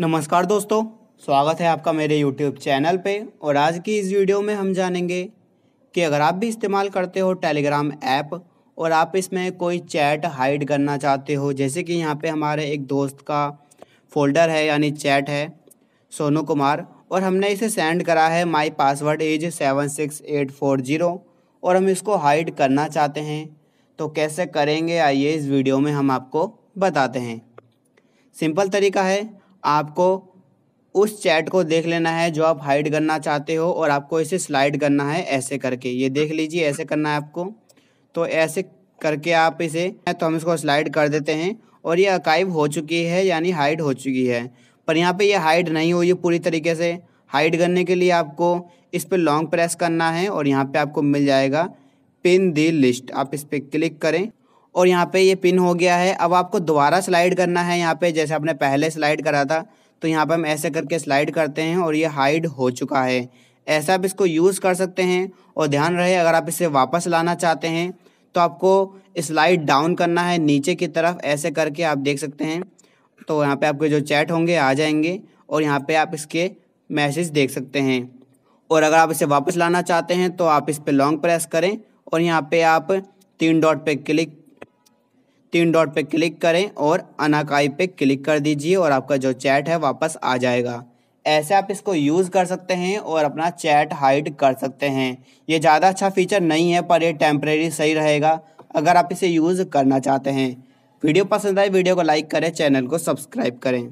नमस्कार दोस्तों स्वागत है आपका मेरे YouTube चैनल पे और आज की इस वीडियो में हम जानेंगे कि अगर आप भी इस्तेमाल करते हो टेलीग्राम ऐप और आप इसमें कोई चैट हाइड करना चाहते हो जैसे कि यहाँ पे हमारे एक दोस्त का फोल्डर है यानी चैट है सोनू कुमार और हमने इसे सेंड करा है my password is seven six eight four zero और हम इसको हाइड करना चाहते हैं तो कैसे करेंगे आइए इस वीडियो में हम आपको बताते हैं सिंपल तरीका है आपको उस चैट को देख लेना है जो आप हाइड करना चाहते हो और आपको इसे स्लाइड करना है ऐसे करके ये देख लीजिए ऐसे करना है आपको तो ऐसे करके आप इसे तो हम इसको स्लाइड कर देते हैं और ये अकाइव हो चुकी है यानी हाइड हो चुकी है पर यहाँ पे ये हाइड नहीं हुई है पूरी तरीके से हाइड करने के लिए आपको इस पर लॉन्ग प्रेस करना है और यहाँ पर आपको मिल जाएगा पिन दी लिस्ट आप इस पर क्लिक करें और यहाँ पे ये पिन हो गया है अब आपको दोबारा स्लाइड करना है यहाँ पे जैसे आपने पहले स्लाइड करा था तो यहाँ पे हम ऐसे करके स्लाइड करते हैं और ये हाइड हो चुका है ऐसा आप इसको यूज़ कर सकते हैं और ध्यान रहे अगर आप इसे वापस लाना चाहते हैं तो आपको स्लाइड डाउन करना है नीचे की तरफ ऐसे करके आप देख सकते हैं तो यहाँ पर आपके जो चैट होंगे आ जाएंगे और यहाँ पर आप इसके मैसेज देख सकते हैं और अगर आप इसे वापस लाना चाहते हैं तो आप इस पर लॉन्ग प्रेस करें और यहाँ पर आप तीन डॉट पे क्लिक तीन डॉट पे क्लिक करें और अनाकाई पे क्लिक कर दीजिए और आपका जो चैट है वापस आ जाएगा ऐसे आप इसको यूज़ कर सकते हैं और अपना चैट हाइड कर सकते हैं ये ज़्यादा अच्छा फीचर नहीं है पर ये टेम्प्रेरी सही रहेगा अगर आप इसे यूज़ करना चाहते हैं वीडियो पसंद आए वीडियो को लाइक करें चैनल को सब्सक्राइब करें